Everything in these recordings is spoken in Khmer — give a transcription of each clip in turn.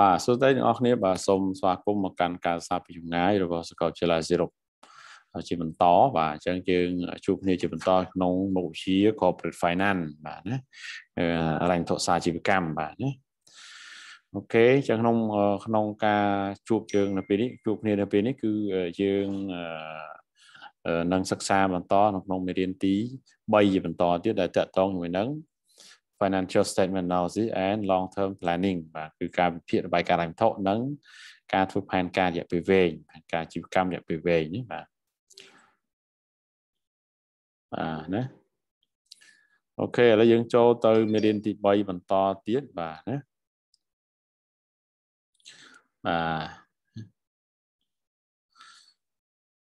បាទសួស្តីអ្នកនរគ្នាបាទសូមស្វាគមន៍មកកាន់ការសាពីចម្ងាយរបស់សាកលវិទ្យាល័យសេរុកជាបន្តបាទអញ្ចឹងយើងជួបគ្នាជាបន្តក្នុងមុខវិជ្ជា Corporate Finance បាទណារ៉ាញ់ធសាជីវកម្មបាទណាអូខេអញ្ចឹងក្នុងក្នុងការជួបយើងនៅពេលនេះជួបគ្នានៅពេលនេះគឺយើងនឹងសិក្សាបន្តនៅក្នុងមេរៀនទី3ជាបន្តទៀតដែលតកតងជាមួយនឹង financial statement analysis and long term planning បាទគឺការវិភាគរបាយការណ៍ហិរញ្ញវត្ថុនិង ការធ្វើផែនការរយៈពេលវែងផែនការជីវកម្មរយៈពេលវែងនេះបាទបាទណាអូខេឥឡូវយើង ចូលទៅមេរៀនទី3បន្តទៀតបាទណាបាទអូ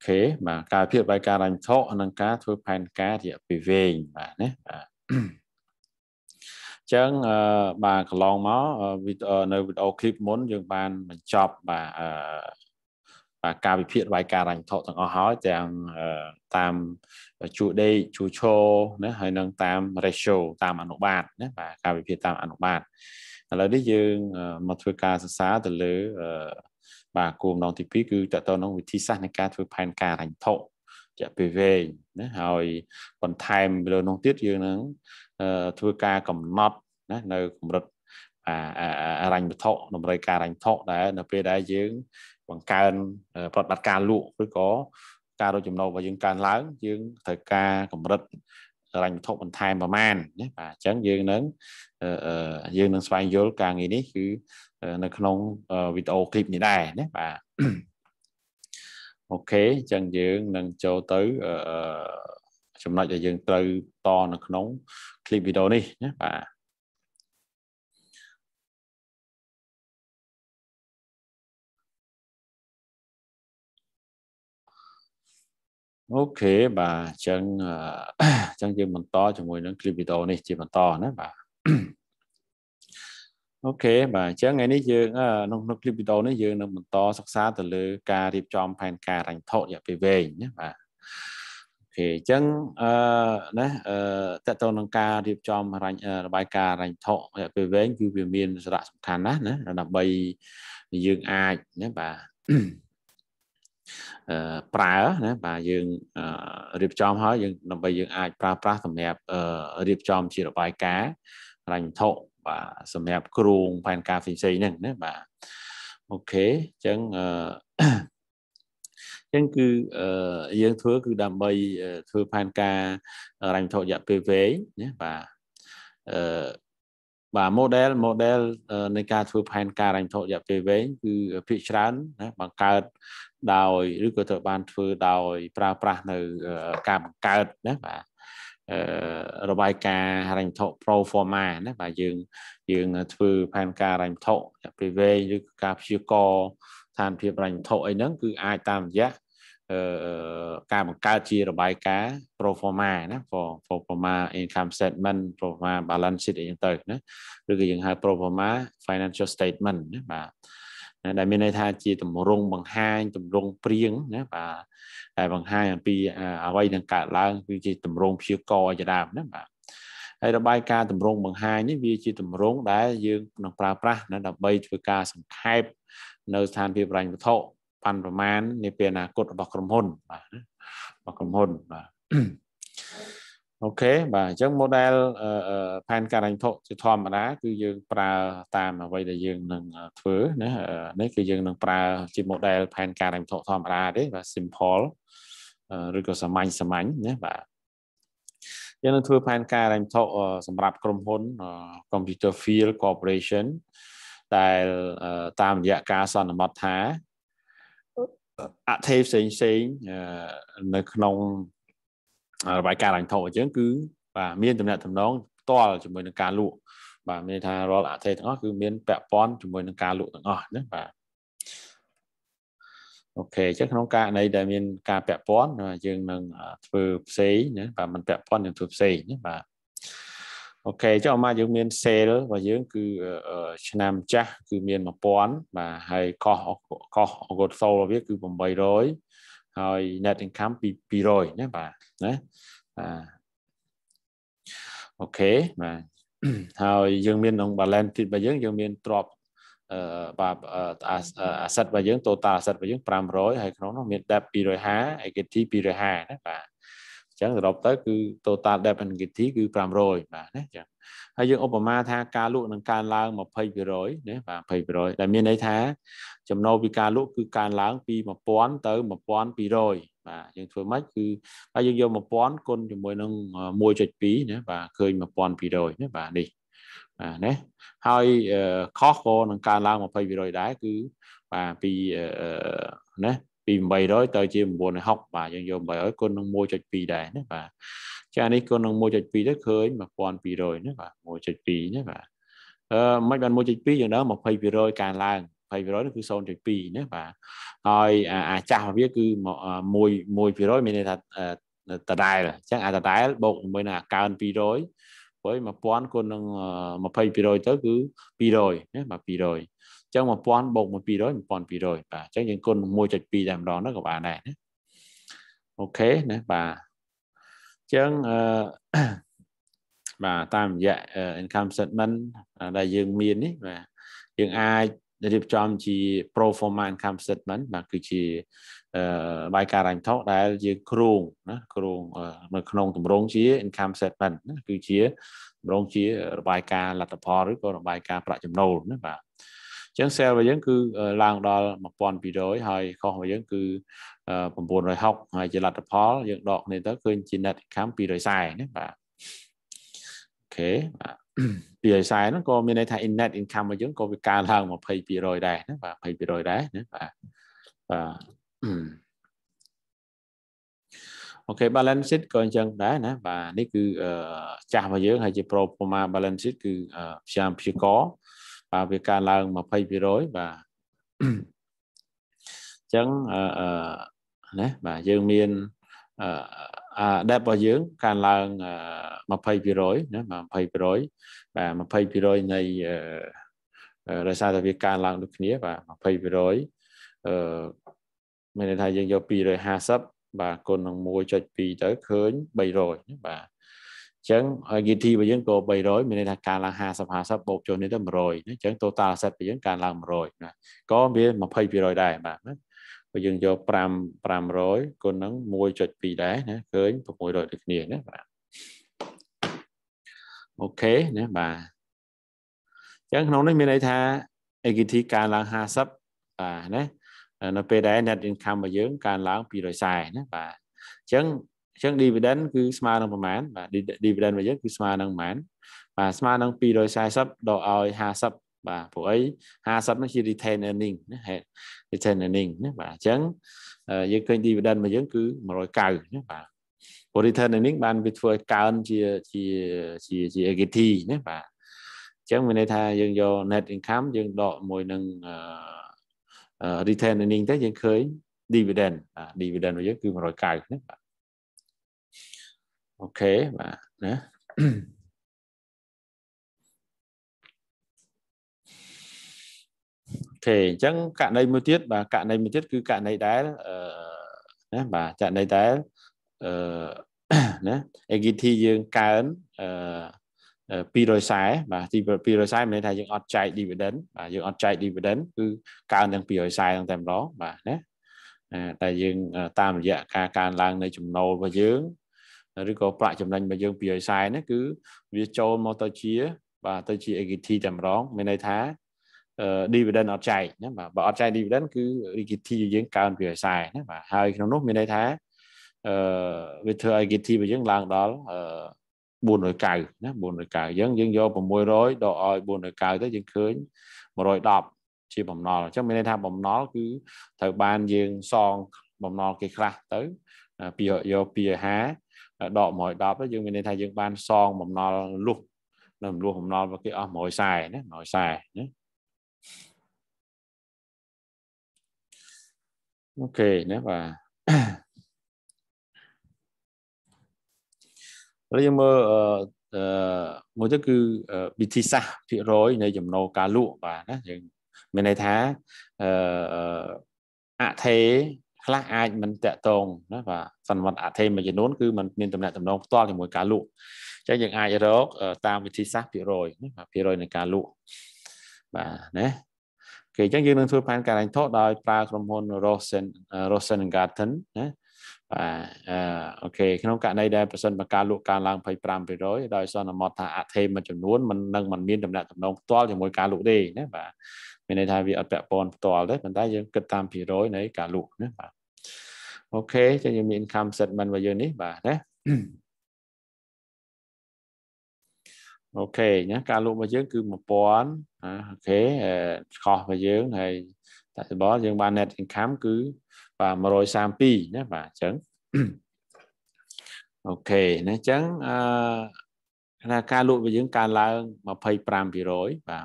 ខេបាទការវិភាគរបាយការណ៍ហិរញ្ញវត្ថុនិងការ ធ្វើផែនការរយៈពេលវែងបាទណាបាទអញ្ចឹងបាទកន្លងមកនៅវីដេអូឃ្លីបមុនយើងបានបញ្ចប់បាទអឺបាទការវិភាគរបាយការណ៍រញ្ញថោទាំងអស់ហើយទាំងតាមជួដេកជួឈោណាហើយនឹងតាម ratio តាមអនុបាទណាបាទការវិភាគតាមអនុបាទឥឡូវនេះយើងមកធ្វើការសិក្សាទៅលើបាទគោលបំណងទី2គឺតទៅនឹងវិធីសាស្ត្រនៃការធ្វើផែនការរញ្ញថោជាពេលវែងណាហើយបន្ថែមលើនោះទៀតយើងនឹងធ្វើការកំណត់ណានៅ កម្រិតអារញ្ញវត្ថុតម្រូវការរញ្ញវត្ថុដែល នៅពេលដែលយើងបង្កើនប្រតិបត្តិការលក់ឬក៏ការរកចំណូលរបស់យើងកើនឡើង យើងត្រូវការកម្រិតរញ្ញវត្ថុបន្ថែមប្រមាណណាបាទអញ្ចឹងយើងនឹងយើងនឹងស្វែងយល់ការងារនេះគឺនៅក្នុងវីដេអូឃ្លីបនេះដែរណាបាទអូខេអញ្ចឹងយើងនឹងចូលទៅចំណុចដែលយើងត្រូវតនៅក្នុងคลิปวิดีโอនេះណាបាទអូខេបាទអញ្ចឹងអញ្ចឹងយើងបន្តជាមួយនឹងคลิปវីដេអូនេះ ជាបន្តណាបាទអូខេបាទអញ្ចឹងថ្ងៃនេះយើងក្នុងក្នុងคลิปវីដេអូនេះយើងនឹងបន្តសិក្សាទៅលើការរៀបចំផែនការរញ្ញធររយៈពេលវែងណាបាទខេអញ្ចឹងអឺណាអឺតទៅនឹងការរៀបចំរញ្ញរបាយការណ៍រញ្ញថោរយៈពេលវែងគឺវាមានសារៈសំខាន់ណាស់ណាដើម្បីយើងអាចណាបាទអឺប្រើណាបាទយើងរៀបចំហើយយើងដើម្បីយើងអាចប្រើប្រាស់សម្រាប់រៀបចំជារបាយការណ៍រញ្ញថោបាទសម្រាប់គ្រោងផែនការផ្សេងៗហ្នឹងណាបាទអូខេអញ្ចឹងអឺអញ្ចឹងគឺយើងធ្វើគឺដើម្បីធ្វើផែនការរ៉ាញ់វត្ថុរយៈពេលវែងណាបាទអឺបាទ model model នៃការធ្វើផែនការរ៉ាញ់វត្ថុរយៈពេលវែងគឺភាគច្រើនណាបង្កើតដោយឬក៏ត្រូវបានធ្វើដោយប្រើប្រាស់នៅការបង្កើតណាបាទរបាយការណ៍រញ្ញវត្ថុ pro forma ណាបាទយើងយើងធ្វើផែនការរញ្ញវត្ថុពេលវែងឬការព្យាករណ៍ស្ថានភាពរញ្ញវត្ថុអីហ្នឹងគឺអាចតាមរយៈការបង្កើតជារបាយការណ៍ pro forma ណា pro forma income statement pro forma balance sheet អីចឹងទៅណាឬក៏យើងហៅ pro forma financial statement ណាបាទដែលមានន័យថាជាតម្រងបង្ហាញតម្រងព្រៀងណាបាទដែលបង្ហាញអំពីអ្វីនឹងកើតឡើងគឺជាតម្រងព្យាករណ៍ជាដើមណាបាទហើយរបាយការណ៍តម្រងបង្ហាញនេះវាជាតម្រងដែលយើងនឹងប្រើប្រាស់ណាដើម្បីធ្វើការសង្ខេបនៅស្ថានភាពរញ្ញវត្ថុប៉ាន់ប្រមាណនាពេលអនាគតរបស់ក្រុមហ៊ុនបាទរបស់ក្រុមហ៊ុនបាទអូខេបាទអញ្ចឹង model ផែនការអញ្ញធុជាធម្មតា គឺយើងប្រើតាមអ្វីដែលយើងនឹងធ្វើណានេះគឺយើងនឹងប្រើជា model ផែនការអញ្ញធុធម្មតាទេបាទ simple ឬក៏សាមញ្ញសាមញ្ញណាបាទយើងនឹងធ្វើផែនការអញ្ញធុសម្រាប់ក្រុមហ៊ុន Computer Field Corporation ដែលតាមរយៈការសន្និបាតថាអត្ថេផ្សេងផ្សេងនៅក្នុងរបាយការណ៍ឡើងធំអញ្ចឹងគឺ បាទមានតំណែងតំណងផ្ទាល់ជាមួយនឹងការលក់បាទមានថារាល់អត្ថេទាំងអស់គឺមានពាក់ព័ន្ធជាមួយនឹងការលក់ទាំងអស់ណាបាទអូខេអញ្ចឹងក្នុងករណីដែលមានការពាក់ព័ន្ធយើងនឹងធ្វើផ្សេងណាបាទมันពាក់ព័ន្ធនឹងធ្វើផ្សេងណាបាទអូខេចុះអាម៉ាយើងមាន sale របស់យើង គឺឆ្នាំចាស់គឺមាន1000បាទហើយ cost cost of goods sold របស់វា គឺ800ហើយ net income ពី200ណាបាទណាបាទអូខេបាទហើយយើង មានក្នុង balance sheet របស់យើងយើងមានទ្រព្យបាទអាសិតរបស់យើង total asset របស់យើង500ហើយក្នុងនោះមាន debt 250 equity 250ណាបាទអញ្ចឹងសរុបទៅគឺ total debt and equity គឺ500បាទណាចាហើយយើងឧបមា ថាការលក់នឹងកើនឡើង20%ណាបាទ20%ដែលមានន័យថាចំណូលពីការលក់គឺកើនឡើងពី1000ទៅ1200បាទយើងធ្វើម៉េចគឺបើយើងយក1000គុណជាមួយនឹង1.2ណាបាទឃើញ1200ណាបាទនេះបាទណាហើយខុសក៏នឹងកើនឡើង20%ដែរគឺបាទពីណាពី800ទៅជា960បាទយើងយក800គុណនឹង1.2ដែរណាបាទចានេះគុណនឹង1.2ទៅឃើញ1200ណាបាទ1.2ណាបាទអឺមិនបាន1.2យ៉ាងណា20%កើនឡើង20%នោះគឺ0.2ណាបាទហើយអាចាស់វាគឺ1 1%មានន័យថាដដែលអញ្ចឹងអាដដែលបូកជាមួយនឹងអាកើន200ព្រោះ1000គុណនឹង20%ទៅគឺ200ណាបាទ200ចឹង1000បូក1200 1200បាទអញ្ចឹងយើងគុណ1.2តែម្ដងហ្នឹងក៏បានដែរណាអូខេណាបាទអញ្ចឹងអឺបាទតាមរយៈ income statement ដែលយើងមាននេះបាទយើងអាចរៀបចំជា pro forma income statement បាទគឺជាបាយការណ៍រញ្ញថោដែលជាគ្រោងណាគ្រោងនៅក្នុងទម្រង់ជា income statement ណាគឺជាទម្រង់ជា របាយការណ៍លទ្ធផលឬក៏របាយការណ៍ប្រាក់ចំណូលណាបាទចឹង sell របស់យើង គឺឡើងដល់1200ហើយ cost របស់យើងគឺ960ហើយជាលទ្ធផលយើងដកគ្នាទៅឃើញជា net income 240ណា បាទអូខេបាទ240ហ្នឹងក៏មានន័យថា net income របស់យើងក៏វាកើនឡើង20%ដែរណាបាទ20%ដែរណាបាទបាទអូខេ balance sheet ក៏អញ្ចឹងដែរណាបាទនេះគឺចាស់របស់យើង ហើយជា pro forma balance sheet គឺព្យាយាមព្យាករណ៍បាទវាកើនឡើង20%បាទអញ្ចឹងអឺណាបាទយើងមានអឺ debt របស់យើងកើនឡើង20%ណាបាទ20%បាទ20%នៃរសារតែវាកើនឡើងដូចគ្នាបាទ20%អឺមានន័យថាយើងយក250បាទគុណនឹង1.2ទៅឃើញ300បាទចឹង GT របស់យើងក៏300មានន័យថាការឡើង50 50បូកចុះនេះទៅ100អញ្ចឹង total asset របស់យើងការឡើង100ណាក៏វា20%ដែរបាទណាបើយើងយក5 500គុណនឹង1.2ដែរណាឃើញ600ដូចគ្នាណាបាទអូខេណាបាទចឹងក្នុងនេះមានន័យថា equity ការឡើង50បាទណានៅពេលដែល net income របស់យើងការឡើង240ណាបាទអញ្ចឹងអញ្ចឹង dividend គឺស្មើនឹងប្រមាណបាទ dividend របស់យើងគឺស្មើនឹងប្រមាណបាទស្មើនឹង240ដកឲ្យ50បាទព្រោះអី50នោះជា retain earning ណា retain earning ណាបាទអញ្ចឹងយើងឃើញ dividend របស់យើងគឺ190ណាបាទ return earning បានវាធ្វើឲ្យកើនជាជាជាជា equity ណាបាទអញ្ចឹងមានន័យថាយើងយក net income យើងដកមួយនឹង return earning ទៅយើងឃើញ dividend បាទ dividend របស់យើងគឺ190ណាបាទអូខេបាទណាអូខេអញ្ចឹងករណីមួយទៀតបាទករណីមួយទៀតគឺករណីដែលអឺណាបាទករណីដែលអឺណា equity យើងកើនអឺ240បាទទី240មានន័យថាយើងអត់ចែក dividend បាទយើងអត់ចែក dividend គឺកើនទាំង240ហ្នឹងតែម្ដងបាទណាតែយើង តាមរយៈការកើនឡើងនៃចំណូលរបស់យើងឬក៏ប្រាក់ចំណេញរបស់យើងពីឲ្យខ្សែនេះគឺវាចូលមកទៅជាបាទទៅជា equity តែម្ដងមានន័យថា dividend អត់ចែកណាបាទបើអត់ចែក dividend គឺ equity យើងកើនពីឲ្យខ្សែណាបាទហើយក្នុងនោះមានន័យថាអឺវាធ្វើ equity របស់យើងឡើងដល់អឺ490ណា490យើងយើងយក600ដកឲ្យ490ទៅយើងឃើញ110ជាបំណុលអញ្ចឹងមានន័យថាបំណុលគឺត្រូវបានយើងសងបំណុលគេខ្លះទៅពីយក250ដក110ទៅយើងមានន័យថាយើងបានសងបំណុលលុះនៅលុះបំណុលរបស់គេអស់140ណា140ណាអូខេណាបាទឥឡូវយើងមើលអឺមួយទៀតគឺវិធីសាស្ត្រភាគរយនៃចំណូលការលក់បាទណាយើងមានន័យថាអឺអថេខ្លះអាចមិនតាក់ទងណាបាទសន្មតអធិមួយចំនួនគឺมันមានតំណែងតំណងផ្ទាល់ជាមួយការលក់អញ្ចឹងយើងអាចរកតាមវិធីសាស្ត្រភាគរយណាភាគរយនៃការលក់បាទណាគេអញ្ចឹងយើងនឹងធ្វើផែនការឡើងថតដោយប្រើក្រុមហ៊ុន Rosen Rosen Garden ណាបាទអូខេក្នុងករណីដែលប្រសិនបើការលក់កើនឡើង25%ដោយសន្មត ថាអធិមួយចំនួនมันនឹងมันមានតំណែងតំណងផ្ទាល់ជាមួយការលក់ទេណាបាទមានន័យថាវាអត់ពាក់ព័ន្ធផ្ទាល់ទេប៉ុន្តែយើងគិតតាមភាគរយនៃការលក់ណាបាទអូខេចឹងយើងមាន income statement របស់យើងនេះបាទណាអូខេណាការលក់របស់យើងគឺ1000ណាអូខេខុសរបស់យើងហើយតែសបល់យើង បាន net income គឺបាទ132ណាបាទអញ្ចឹងអូខេណាអញ្ចឹងអឺថាការលក់របស់យើងកើនឡើង25%បា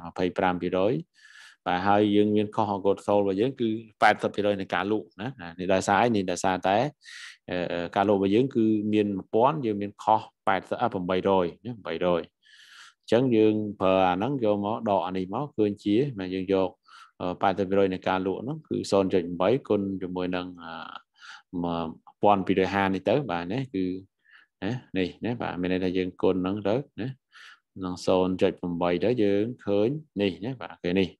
ទ25%តែហើយយើងមានខុសអង្កូតសូលរបស់យើងគឺ80%នៃការលក់ណានេះដោយសារនេះដោយសារតែការលក់របស់យើងគឺមាន1000យើងមានខុស80 800ណា800អញ្ចឹងយើងប្រើអាហ្នឹងយកមកដកអានេះមកឃើញជាយើងយក80%នៃការលក់ហ្នឹងគឺ0.8គុណជាមួយនឹង1250នេះទៅបាទនេះគឺណានេះណាបាទមានន័យថាយើងគុណហ្នឹងទៅណានឹង0.8ទៅយើងឃើញនេះណាបាទគេនេះ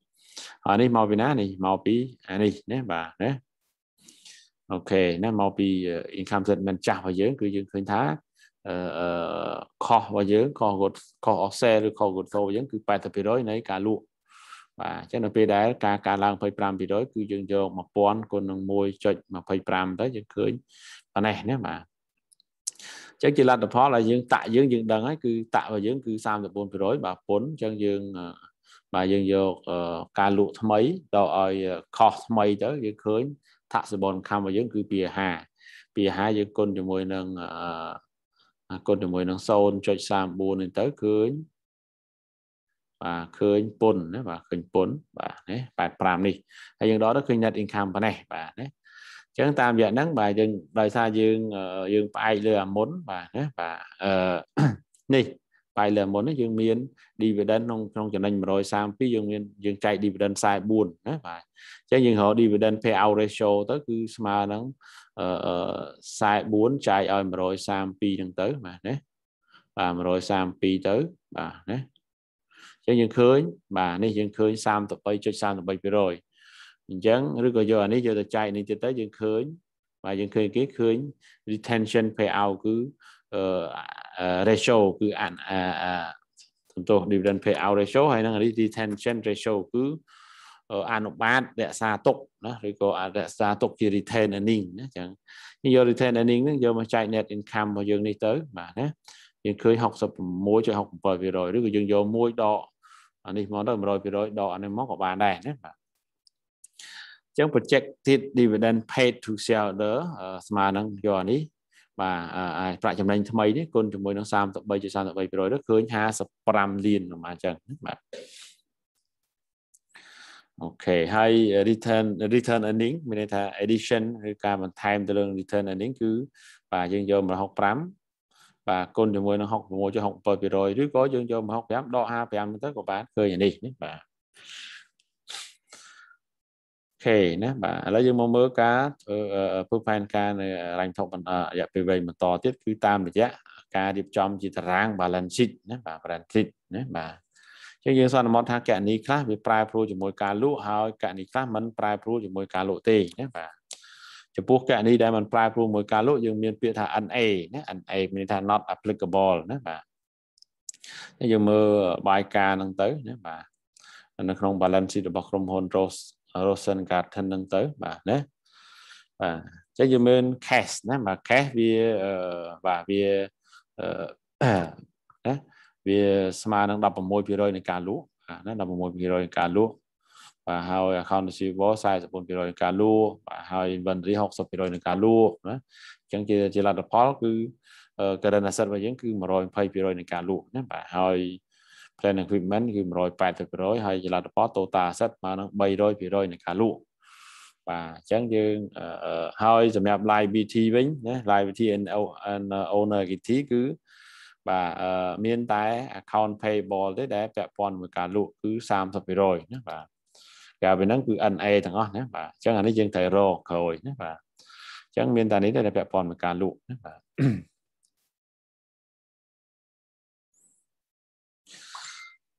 អានេះមកពីណានេះមកពីអានេះណាបាទណាអូខេណាមកពី income statement ចាស់របស់យើង គឺយើងឃើញថាអឺខុសរបស់យើងខុសគាត់ខុស offset ឬខុសគាត់សូរបស់យើងគឺ80%នៃការលក់បាទអញ្ចឹងនៅពេលដែលការកើនឡើង25%គឺយើងយក1000គុណនឹង1.25ទៅយើងឃើញប៉ុណ្ណេះណាបាទចឹងជាលទ្ធផលដែលយើងតាក់យើងយើងដឹងហើយគឺតាក់របស់យើងគឺ34%បាទពុនអញ្ចឹងយើងបើយើងយកការលក់ថ្មីទៅឲ្យខុសថ្មីទៅយើងឃើញថាសបុនកម្មរបស់យើងគឺពីហាពីហាយើងគុណជាមួយ នឹងគុណជាមួយនឹង0.39នេះទៅឃើញបាទឃើញពុនណាបាទឃើញពុនបាទនេះ85នេះហើយយើងដល់ទៅឃើញ net income ប៉ុណ្ណេះបាទណាចឹងតាមរយៈហ្នឹងបាទយើងដោយសារយើងយើងផ្អែកលើអាមុនបាទណាបាទអឺនេះហើយលើមុនយើងមាន dividend ក្នុងក្នុងចំណេញ132យើងមានយើងចែក dividend 44ណាបាទអញ្ចឹងយើងរក dividend payout ratio ទៅគឺស្មើនឹង44ចែកឲ្យ132ហ្នឹងទៅបាទណាបាទ132ទៅបាទណាអញ្ចឹងយើងឃើញបាទនេះយើងឃើញ33.33%អញ្ចឹងឬក៏យកអានេះយកទៅចែកនេះទៀតទៅយើងឃើញបាទយើងឃើញគេឃើញ retention payout គឺអឺ ratio គឺអានសន្ទុះ dividend payout ratio ហើយនឹង retention ratio គឺអនុបាទរក្សាទុកណាឬក៏រក្សាទុកជា retain earning ណាចឹងយក retain earning ហ្នឹងយកមកចែក net income របស់យើងនេះទៅបាទណាយើងឃើញ66.67%ឬក៏យើងយក1ដកអានេះមកទៅ100%ដកអានេះមកក៏បានដែរណាបាទចឹង projected dividend paid to shareholder ស្មើនឹងយកអានេះបាទប្រាក់ចំណេញថ្មីនេះគុណជាមួយនឹង33.33%ទៅឃើញ55លានប្រហែលចឹងបាទអូខេហើយ return return earning មានន័យថា addition ឬការបន្ថែមទៅលើ return earning គឺ បាទយើងយក165បាទគុណជាមួយនឹង66.67%ឬក៏យើងយក165ដក55ទៅក៏បានឃើញអានេះបាទខេណាបាទឥឡូវយើងមកមើលការធ្វើធ្វើផែនការនៅរញ្ញធប់រយៈពេលវែងបន្តទៀតគឺតាមរយៈការរៀបចំជាតារាង balance sheet ណាបាទ balance sheet ណាបាទចឹងយើងសន្មតថាកណនីខ្លះវាប្រែប្រួលជាមួយការលក់ហើយកណនីខ្លះมันប្រែប្រួលជាមួយការលក់ទេណាបាទចំពោះកណនីដែលมันប្រែប្រួលជាមួយការលក់យើងមានពាក្យថា NA ណា NA មានថា not applicable ណាបាទយើងមើលបាយការណ៍ហ្នឹងទៅណាបាទនៅក្នុង balance sheet របស់ក្រុមហ៊ុន Rose Rosen Garden ហ្នឹងទៅបាទណាបាទចឹងយើងមើល cash ណាបាទ cash វាបាទវាណាវាស្មើនឹង16%នៃការលក់ណា16%នៃការលក់បាទហើយ account receivable 44%នៃការលក់បាទហើយ inventory 60%នៃការលក់ណាអញ្ចឹងជាជាលទ្ធផល គឺ current asset របស់យើងគឺ120%នៃការលក់ណាបាទហើយ Plan Equipment គឺ180%ហើយជាលទ្ធផល Total Asset មកនឹង300%នៃការលក់បាទអញ្ចឹងយើងហើយសម្រាប់ liability វិញណា liability and owner equity គឺបាទមានតែ account payable ទេដែលពាក់ព័ន្ធមួយការលក់គឺ30%ណាបាទក្រៅពីហ្នឹងគឺ NA ទាំងអស់ណាបាទអញ្ចឹងអានេះយើងត្រូវរកក្រោយណាបាទអញ្ចឹងមានតែនេះដែលពាក់ព័ន្ធមួយការលក់ណាបាទ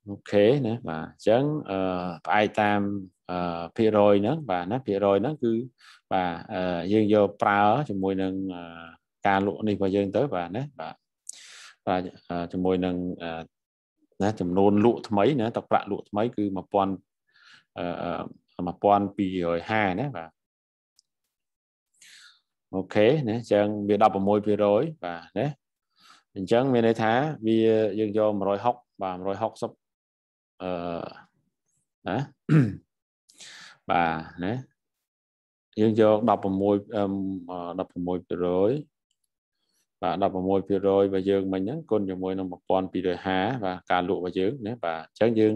អូខេណាបាទអញ្ចឹងផ្អែកតាមភាគរយហ្នឹង បាទណា ភាគរយហ្នឹងគឺបាទយើងយកប្រើជាមួយនឹងការលក់នេះរបស់យើងទៅបាទណាបាទបាទជាមួយនឹងណាចំនួនលក់ថ្មីណាទឹកប្រាក់លក់ថ្មីគឺ1000 1250ណាបាទអូខេណាអញ្ចឹងវា16%បាទណាអញ្ចឹងមានន័យថាវាយើងយក160បាទ160អឺណាបាទណាយើងយក16 16%បាទ16%របស់យើងមិញហ្នឹងគុណជាមួយនឹង1250បាទការលក់របស់យើងណាបាទអញ្ចឹងយើង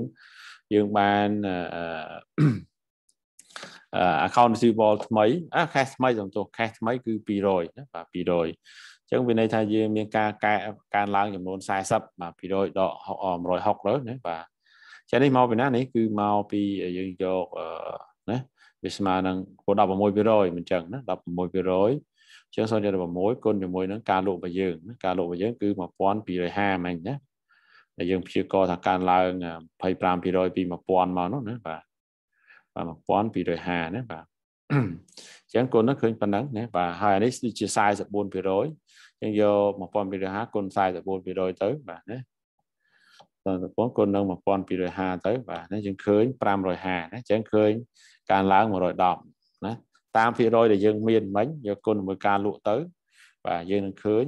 យើងបានអឺ account receivable ថ្មីអា cash ថ្មី សំទោស cash ថ្មីគឺ200ណាបាទ200អញ្ចឹងវាន័យថាយើងមានការកែការឡើងចំនួន40បាទ200ដល់160ទៅណាបាទចានេះមកពីណានេះគឺមកពីយើងយកណាវាស្មើនឹងគោល16%មិនចឹងណា16%ជាង0.16គុណជាមួយនឹងការលក់របស់យើងការលក់របស់យើងគឺ1250ហ្នឹងណាដែលយើងព្យាករថាកើនឡើង25%ពី1000មកនោះណាបាទបាទ1250ណាបាទអញ្ចឹងគុណនោះឃើញប៉ុណ្ណឹងណាបាទហើយនេះគឺជា44%យើងយក1250គុណ44%ទៅបាទណា1000គុណនឹង1250ទៅបាទនេះយើងឃើញ550ណាចឹងឃើញការឡើង110ណាតាមភាគរយដែលយើងមានមិញយកគុណមួយការលក់ទៅបាទយើងនឹងឃើញ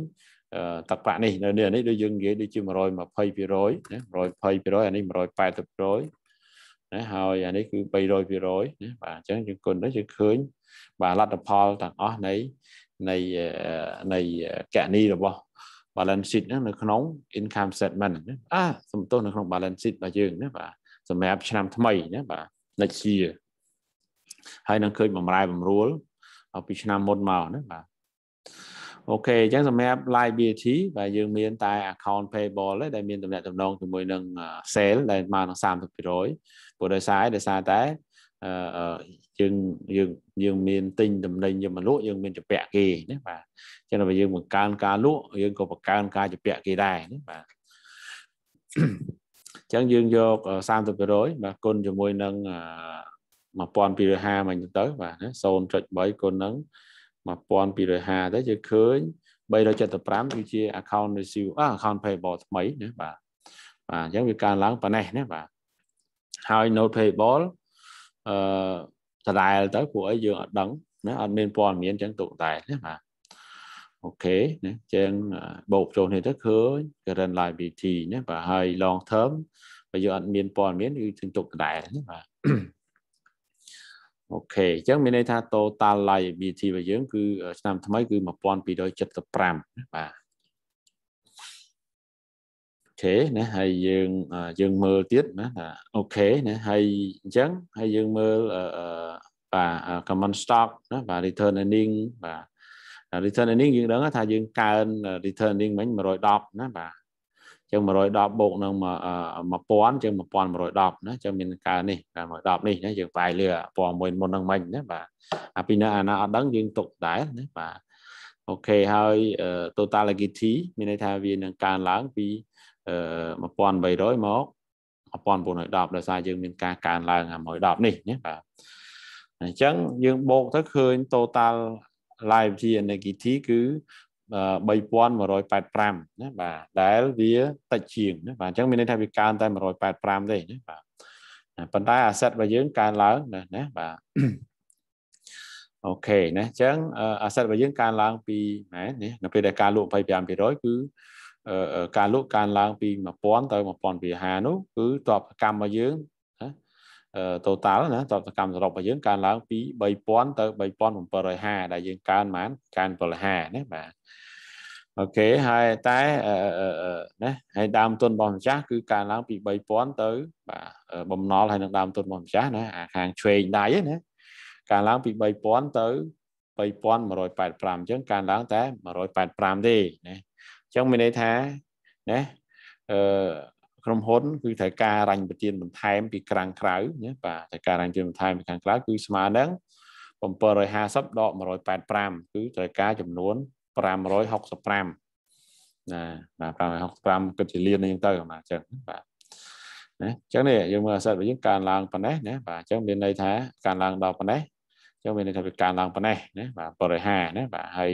តកៈនេះនៅនេះនេះដូចយើងនិយាយដូចជា120%ណា120%អានេះ180%ណាហើយអានេះគឺ300%ណាបាទអញ្ចឹងយើងគុណទៅយើងឃើញបាទលទ្ធផលទាំងអស់នៃនៃនៃកណីរបស់ balance sheet ហ្នឹងនៅក្នុង income statement ណាអាសំទោសនៅក្នុង balance sheet របស់យើងណាបាទសម្រាប់ឆ្នាំថ្មីណាបាទ next year ហើយនឹងឃើញបំរែបំរួលពីឆ្នាំមុនមកណាបាទអូខេអញ្ចឹងសម្រាប់ liability បាទយើងមានតែ account payable ដែលមានតំណែងតំណងជាមួយនឹង sale ដែលមកនឹង30%ព្រោះដោយសារដោយសារតែយើងយើងយើងមានទិញតំណែងយើងមកលក់យើងមានចម្ពាក់គេណាបាទអញ្ចឹងបើយើងបង្កើនការលក់យើងក៏បង្កើនការចម្ពាក់គេដែរណាបាទអញ្ចឹងយើងយក30%បាទគុណជាមួយនឹង1250មិញទៅបាទ0.3គុណនឹង1250ទៅយើងឃើញ375គឺជា account receivable account payable ថ្មីណាបាទបាទអញ្ចឹងវាកើនឡើងប៉ុណ្ណេះណាបាទហើយ note payable អឺដដែលទៅព្រោះអីយើងអត់ដឹងណាអត់មានព័ត៌មានចឹងទុកតែណាបាទអូខេណាចឹងបូកចូលនេះទៅឃើញ current liability ណាបាទហើយ long term បើយើងអត់មានព័ត៌មានគឺទុកដដែលណាបាទអូខេអញ្ចឹងមានន័យថា total liability របស់យើងគឺឆ្នាំថ្មីគឺ1275បាទខេណាហើយយើងយើងមើលទៀតណាថាអូខេណាហើយអញ្ចឹងហើយយើងមើលបាទ common stock ណាបាទ return earning បាទ return earning យើងដឹងថាយើងកើន return earning មិញ110ណាបាទអញ្ចឹង110បូកនឹង1000អញ្ចឹង1110ណាអញ្ចឹងមានកើននេះ110នេះណាយើងបាយលឿពណ៌មួយមុននឹងមិញណាបាទអាពីណាអាណាអត់ដឹងយើងទុកដែរណាបាទអូខេហើយ total liquidity មានន័យថាវានឹងកើនឡើងពី1 1800មក1910ដោយសារយើងមាន ការកើនឡើង110នេះណាបាទអញ្ចឹងយើងបូកទៅឃើញ total live energy គឺ3185ណាបាទដែលវា តិចជាងណាបាទអញ្ចឹងមានន័យថាវាកើនតែ185ទេណាបាទប៉ុន្តែ asset របស់យើងកើនឡើងណាណាបាទអូខេណាអញ្ចឹង asset របស់យើងកើនឡើង ពីណានេះនៅពេលដែលការលក់25%គឺការលក់ការឡើងពី1000ទៅ1250នោះគឺតបកម្មរបស់យើងណា total ណាតបកម្មសរុបរបស់យើងកើនឡើងពី3000ទៅ3750ដែលយើងកើនប្រហែលកើន750ណាបាទអូខេហើយតែណាហើយដើមទុនរបស់ម្ចាស់គឺកើនឡើងពី3000ទៅបាទបំណុលហើយនឹងដើមទុនរបស់ម្ចាស់ណាអាខាងឆ្វេងដៃណាកើនឡើងពី3000ទៅ3185អញ្ចឹងកើនឡើងតែ185ទេណាចឹងមានន័យថាណាអឺក្រុមហ៊ុនគឺត្រូវការរញ្ញប្រទានបន្ថែមពីក្រាំងក្រៅណាបាទត្រូវការរញ្ញប្រទានបន្ថែមពីក្រាំងក្រៅគឺស្មើនឹង750ដក185គឺត្រូវការចំនួន565ណាបាទ565គិតជាលានអញ្ចឹងទៅបាទអញ្ចឹងបាទណាអញ្ចឹងនេះយើងមើលអាសិតរបស់យើងកើនឡើងប៉ុណ្ណេះណាបាទអញ្ចឹងមានន័យថាកើនឡើងដល់ប៉ុណ្ណេះអញ្ចឹងមានន័យថាវាកើនឡើងប៉ុណ្ណេះណាបាទ750ណាបាទហើយ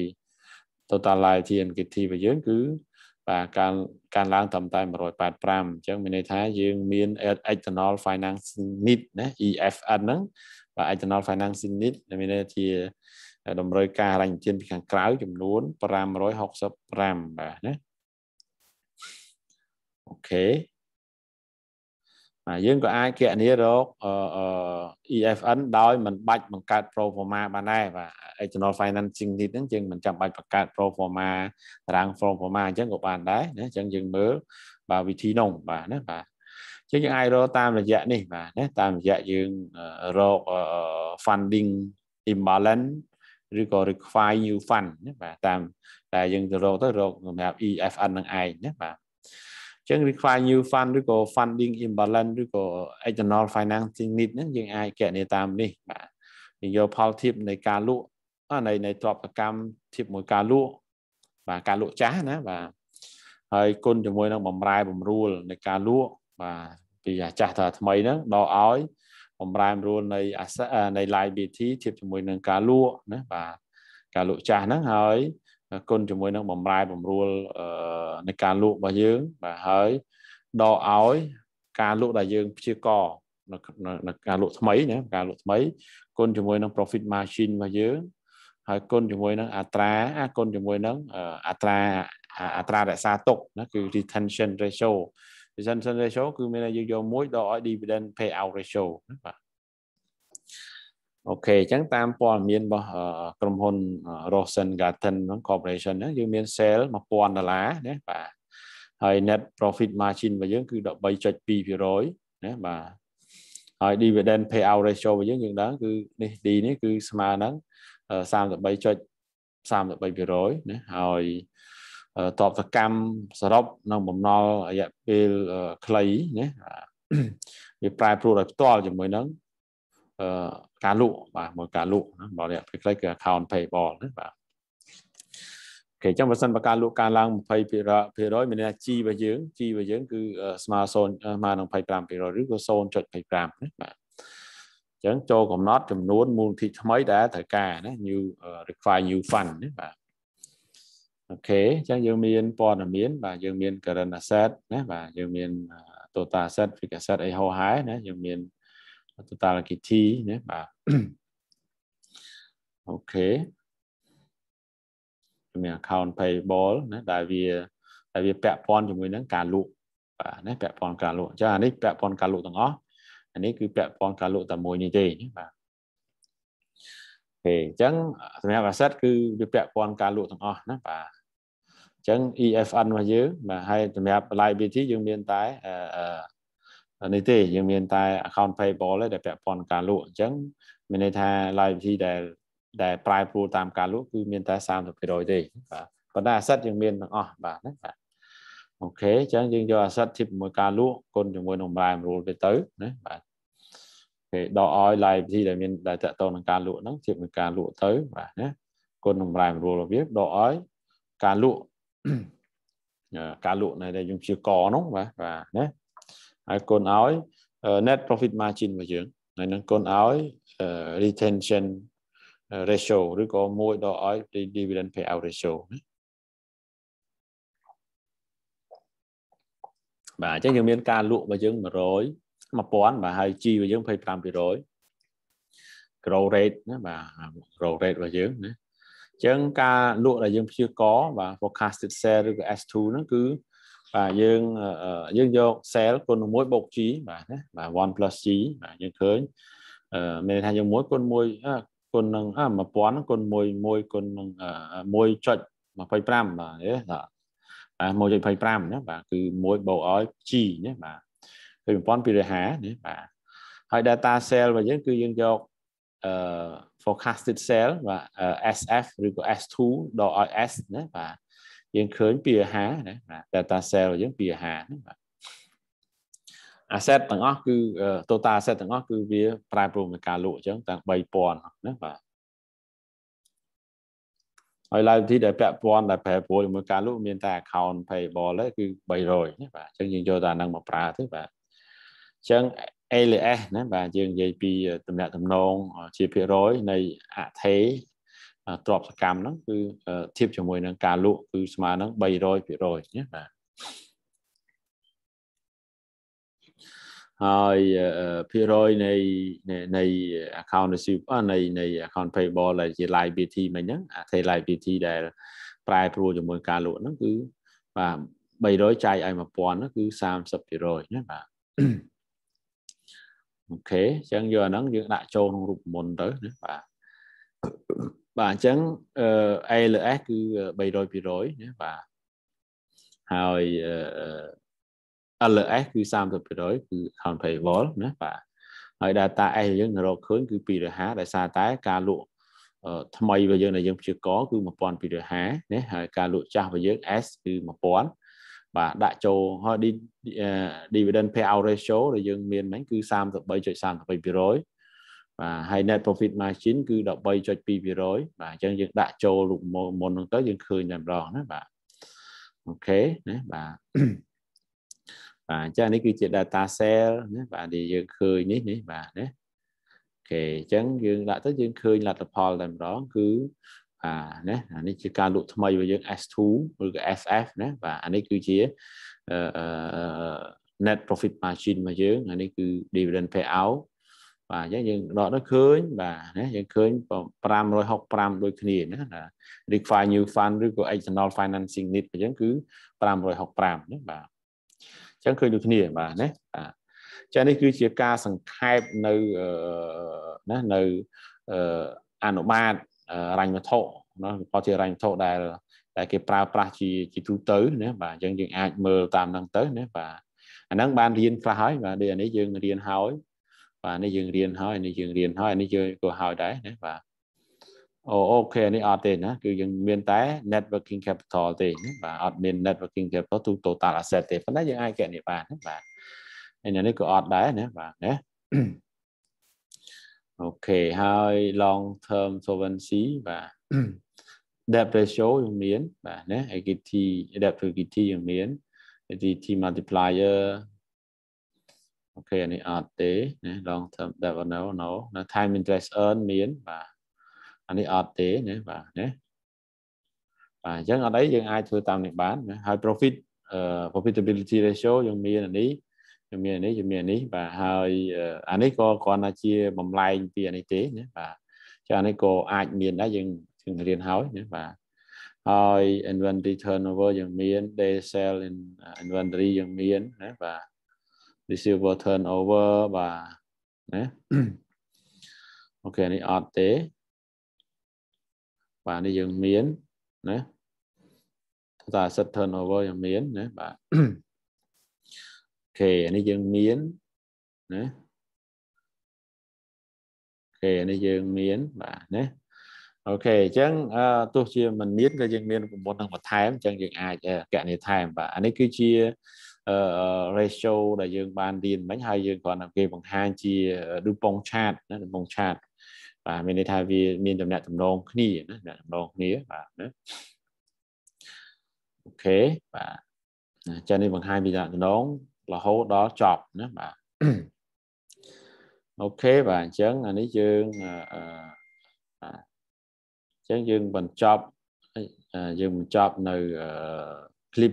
ទៅតាឡាយ TNKT របស់យើង គឺ បាទការការឡើងត្រឹមតែ185អញ្ចឹងមានន័យថាយើងមាន external finance need ណា EFN ហ្នឹងបាទ external finance need មានន័យជាតម្រូវការរញ្ញទានពីខាងក្រៅចំនួន565បាទណាអូខេណាយើងក៏អាចគណនារក EFN ដោយមិនបាច់បង្កើត pro forma បានដែរបាទ external financing need ហ្នឹងយើងមិនចាំបាច់បង្កើត pro forma តារាង pro forma អញ្ចឹងក៏បានដែរណាអញ្ចឹងយើងមើលបាទវិធីនោះបាទណាបាទអញ្ចឹងយើងអាចរកតាមរយៈនេះបាទណាតាមរយៈយើងរក funding imbalance ឬក៏ require new fund ណាបាទតាមតែយើងទៅរកទៅរកសម្រាប់ EFN នឹងឯងណាបាទចឹង require new fund ឬក៏ funding imbalance ឬក៏ external financing need ហ្នឹងយើងអាចកណនីតាមនេះ បាទយើងយកផលធៀបនៃការលក់នៃនៃទ្រព្យកម្មធៀបមួយការលក់បាទការលក់ចាស់ណាបាទហើយគុណជាមួយនឹងបំរែបំរួលនៃការលក់បាទពីអាចាស់ទៅថ្មីហ្នឹងដល់ឲ្យបំរែបំរួលនៃនៃ liability ធៀបជាមួយ នឹងការលក់ណាបាទការលក់ចាស់ហ្នឹងហើយគុណជាមួយនឹងបំរែបំរួលនៃការលក់របស់យើងបាទហើយដកឲ្យការលក់ដែលយើងព្យាករនៅការលក់ថ្មីណាការលក់ថ្មីគុណជាមួយនឹង profit margin របស់យើងហើយគុណជាមួយនឹងអត្រាគុណជាមួយនឹងអត្រាអត្រារក្សាទុកណាគឺ retention ratio retention ratio គឺមានតែយើងយកមួយដល់ឲ្យ dividend payout ratio បាទអូខេអញ្ចឹងតាមព័ត៌មានរបស់ក្រុមហ៊ុន Rosen Garten Corporation ហ្នឹងយើងមាន sale 1000ដុល្លារណាបាទហើយ net profit margin របស់យើងគឺ13.2%ណាបាទហើយ dividend payout ratio របស់យើងយើងដឹងគឺនេះ D នេះគឺស្មើនឹង33.33%ណាហើយតបសកម្មសរុបនឹងបំណុលរយៈពេលខ្លីណាវាប្រែប្រួលដោយផ្ទាល់ជាមួយនឹងការលក់បាទមួយការលក់ណាបើរយៈពេលខ្លីគឺ account payable ណាបាទគេអញ្ចឹងបើសិនបើការលក់ការឡើង20%មានន័យថា G របស់យើង G របស់យើងគឺស្មើ0ស្មើនឹង25%ឬក៏0.25ណាបាទអញ្ចឹងចូលកំណត់ចំនួនមូលនិធិថ្មីដែលត្រូវការណា new require new fund ណាបាទអូខេអញ្ចឹងយើងមានព័ត៌មានបាទយើងមាន current asset ណាបាទយើងមាន total asset fixed asset អីហោហែណាយើងមាន totality ណាបាទអូខេមាន account payable ណាដែលវាដែលវាពាក់ព័ន្ធជាមួយនឹងការលក់បាទណាពាក់ព័ន្ធការលក់អញ្ចឹងអានេះពាក់ព័ន្ធការលក់ទាំងអស់អានេះគឺពាក់ព័ន្ធការលក់តែមួយនេះទេបាទអូខេអញ្ចឹងសម្រាប់ asset គឺវាពាក់ព័ន្ធការលក់ទាំងអស់ណាបាទអញ្ចឹង EFN របស់យើងបាទហើយសម្រាប់ liability យើងមានតែអឺនេះទេយើងមានតែ account payable ទេដែលពាក់ព័ន្ធការលក់អញ្ចឹងមានន័យថា liability ដែលដែលប្រែប្រួលតាមការលក់គឺមានតែ30%ទេបាទប៉ុន្តែ asset យើងមានទាំងអស់បាទណាបាទអូខេអញ្ចឹងយើងយក asset ធៀបជាមួយការលក់គុណជាមួយនឹងប្រែប្រួលទៅទៅណាបាទគេដកឲ្យ liability ដែលមានដែលតកតងនឹងការលក់ហ្នឹងធៀបនឹងការលក់ទៅបាទណាគុណនឹងប្រែប្រួលរបស់វាដកឲ្យការលក់ការលក់នៅដែលយើងជាកនោះបាទបាទណាហើយកូនឲ្យ net profit margin របស់យើងហើយនឹងកូនឲ្យ retention ratio ឬក៏មួយដល់ឲ្យ dividend payout ratio ណាបាទអញ្ចឹងយើងមានការលក់របស់យើង100 1000បាទហើយ G របស់យើង25% grow rate ណាបាទ grow rate របស់យើងណាអញ្ចឹងការលក់ដែលយើងព្យាករបាទ forecasted sale ឬក៏ S2 ហ្នឹងគឺបាទយើងយើងយក cell គុណនឹង1បូក g បាទណាបាទ1 g បាទយើងឃើញមានន័យថាយើង1គុណ1គុណនឹង1000គុណ1 1គុណនឹង1.25បាទទេបាទ1.25ណាបាទគឺ1បូកឲ្យ g ណាបាទគឺ1250ណាបាទហើយ data cell របស់យើងគឺយើងយកអឺ forecasted cell បាទ SF ឬក៏ S2 ដល់ឲ្យ S ណាបាទយើងឃើញពីអាហារណាបាទ data cell យើងពីអាហារណាបាទ asset ទាំងអស់គឺ total asset ទាំងអស់គឺវាប្រែប្រួលនឹងការលក់អញ្ចឹងតាំង3000ណាបាទហើយឡើងទីដែលពាក់ព័ន្ធដែលប្រែប្រួលជាមួយការលក់មានតែ account payable ហ្នឹងគឺ300ណាបាទអញ្ចឹងយើងយកតែអានឹងមកប្រើទេបាទអញ្ចឹង ALS ណាបាទយើងនិយាយពីតំណាក់តំណងជាភាគរយ នៃអថេទ្រព្យសកម្មហ្នឹងគឺធៀបជាមួយនឹងការលក់គឺស្មើនឹង300%ណាបាទហើយភាគរយនៃនៃ account receivable នៃនៃ account payable ដែលជា liability មិញហ្នឹងអាថេ liability ដែល ប្រែប្រួលជាមួយ ការលក់ហ្នឹងគឺបាទ300ចែកឲ្យ1000ហ្នឹងគឺ30%ណាបាទអូខេអញ្ចឹង យកអាហ្នឹងយើងដាក់ចូលក្នុងរូបមន្តទៅណាបាទបាទអញ្ចឹង A លើ S គឺ300%ណាបាទហើយ L លើ S គឺ30%គឺ account payable ណាបាទហើយ data S យើងរកឃើញគឺ250ដោយសារតែការលក់ថ្មីរបស់យើងដែលយើងព្យាករគឺ1250ណាហើយការលក់ចាស់របស់យើង S គឺ1000បាទដាក់ចូលហើយ dividend payout ratio ដែលយើងមានហ្នឹងគឺ33.33%អញ្បាទហើយ net profit margin គឺ13.2%បាទអញ្ចឹងយើងដាក់ចូលរូបមុនហ្នឹងទៅយើងឃើញតែម្ដងណាបាទអូខេណាបាទបាទអញ្ចឹងនេះគឺជា data cell ណាបាទដែលយើងឃើញនេះនេះបាទណាអូខេអញ្ចឹងយើងដាក់ទៅយើងឃើញលទ្ធផលតែម្ដងគឺបាទណាអានេះជាការលក់ថ្មីរបស់យើង S2 ឬក៏ FF ណាបាទអានេះគឺជាអឺ net profit margin របស់យើងអានេះគឺ dividend payout បាទអញ្ចឹងយើងដកទៅឃើញបាទណាយើងឃើញ565ដូចគ្នាណា require new fund ឬក៏ external financing need អញ្ចឹងគឺ565ណាបាទអញ្ចឹងឃើញដូចគ្នាបាទណាបាទចានេះគឺជាការសង្ខេបនៅណានៅអនុបាទរញ្ញវត្ថុណាគាត់ជារញ្ញវត្ថុដែលដែលគេ ប្រើប្រាស់ជាជាទូទៅណាបាទអញ្ចឹងយើងអាចមើលតាមហ្នឹងទៅណាបាទអាហ្នឹងបានរៀនខ្លះហើយបាទដូចអានេះយើងរៀនហើយបាទនេះយើងរៀនហើយនេះយើងរៀនហើយនេះយើងក៏ហើយដែរណាបាទអូអូខេនេះអត់ទេណាគឺយើងមានតែ networking capital ទេណាបាទអត់មាន networking capital ទូ total asset ទេប៉ុន្តែយើងអាចកណិតបានណាបាទហើយនេះក៏អត់ដែរណាបាទណាអូខេហើយ long term solvency បាទ debt ratio យើងមានបាទណា equity debt to equity យើងមាន equity multiplier អូខេអានេះអត់ទេណា long term debt no no ណា time interest earn មានបាទអានេះអត់ទេណាបាទណាបាទអញ្ចឹងអត់អីយើងអាចធ្វើតាមនេះបានណាហើយ profit profitability ratio យើងមានអានេះយើងមានអានេះយើងមានអានេះ បាទហើយអានេះក៏គ្រាន់តែជាបំលែងពីអានេះទេណាបាទចាអានេះក៏អាចមានដែរយើងយើងរៀនហើយណាបាទហើយ inventory turnover យើងមាន day sale in inventory យើងមានណាបាទ receiver turnover បាទណាអូខេនេះអត់ទេ បាទនេះយើងមានណាថា asset turnover យើងមានណាបាទអូខេអានេះយើងមានណាអូខេអានេះយើងមាន បាទណាអូខេអញ្ចឹងទោះជាមិនមានក៏យើងមានប្រព័ន្ធនឹងបន្ថែមអញ្ចឹងយើងអាចកណនីថែមបាទអានេះគឺជា ratio ដែលយើងបានរៀនមិញហើយយើងគ្រាន់តែគេបង្ហាញជា Dupont chart ណា Dupont chart បាទមានន័យថាវាមានតំណែងតំណងគ្នាណាតំណងគ្នាបាទណាអូខេបាទចានេះបង្ហាញពីតំណងរហូតដល់ចប់ណាបាទអូខេបាទអញ្ចឹងអានេះយើងអឺអញ្ចឹងយើងបញ្ចប់យើងបញ្ចប់នៅ clip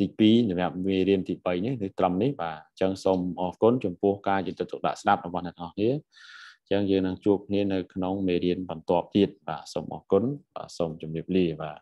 ទី2សម្រាប់មេរៀនទី3នេះគឺត្រឹមនេះបាទអញ្ចឹងសូមអរគុណចំពោះការយកចិត្តទុកដាក់ស្ដាប់របស់អ្នកនរគ្នាអញ្ចឹងយើងនឹងជួបគ្នានៅក្នុងមេរៀនបន្ទាប់ទៀតបាទសូមអរគុណបាទសូមជម្រាបលាបាទ